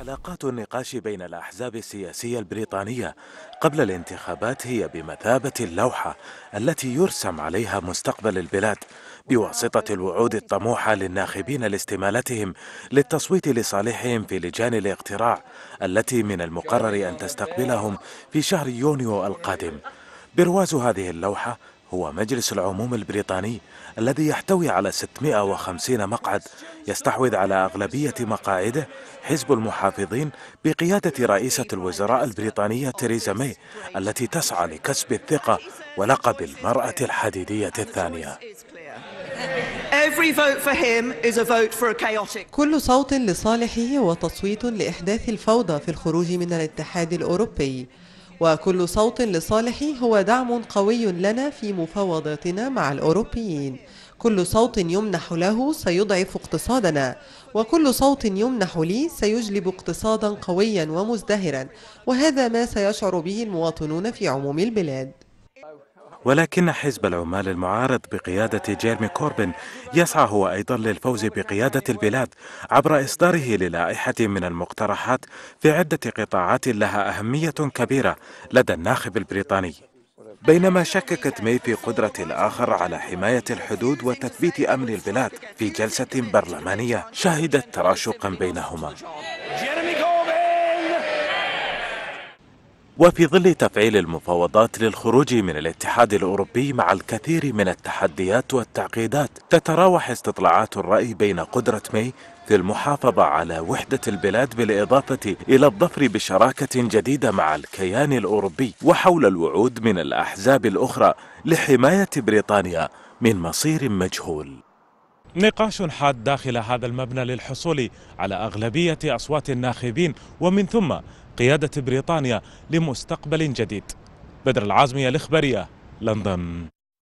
حلقات النقاش بين الأحزاب السياسية البريطانية قبل الانتخابات هي بمثابة اللوحة التي يرسم عليها مستقبل البلاد بواسطة الوعود الطموحة للناخبين لاستمالتهم للتصويت لصالحهم في لجان الاقتراع التي من المقرر أن تستقبلهم في شهر يونيو القادم برواز هذه اللوحة هو مجلس العموم البريطاني الذي يحتوي على 650 مقعد يستحوذ على أغلبية مقاعده حزب المحافظين بقيادة رئيسة الوزراء البريطانية تيريزا ماي التي تسعى لكسب الثقة ولقب المرأة الحديدية الثانية كل صوت لصالحه وتصويت لإحداث الفوضى في الخروج من الاتحاد الأوروبي وكل صوت لصالحي هو دعم قوي لنا في مفاوضاتنا مع الأوروبيين كل صوت يمنح له سيضعف اقتصادنا وكل صوت يمنح لي سيجلب اقتصادا قويا ومزدهرا وهذا ما سيشعر به المواطنون في عموم البلاد ولكن حزب العمال المعارض بقيادة جيرمي كوربن يسعى هو أيضا للفوز بقيادة البلاد عبر إصداره للائحة من المقترحات في عدة قطاعات لها أهمية كبيرة لدى الناخب البريطاني بينما شككت ماي في قدرة الآخر على حماية الحدود وتثبيت أمن البلاد في جلسة برلمانية شهدت تراشقا بينهما وفي ظل تفعيل المفاوضات للخروج من الاتحاد الأوروبي مع الكثير من التحديات والتعقيدات تتراوح استطلاعات الرأي بين قدرة مي في المحافظة على وحدة البلاد بالإضافة إلى الظفر بشراكة جديدة مع الكيان الأوروبي وحول الوعود من الأحزاب الأخرى لحماية بريطانيا من مصير مجهول نقاش حاد داخل هذا المبنى للحصول على أغلبية أصوات الناخبين ومن ثم قيادة بريطانيا لمستقبل جديد بدر العازمي الإخبارية لندن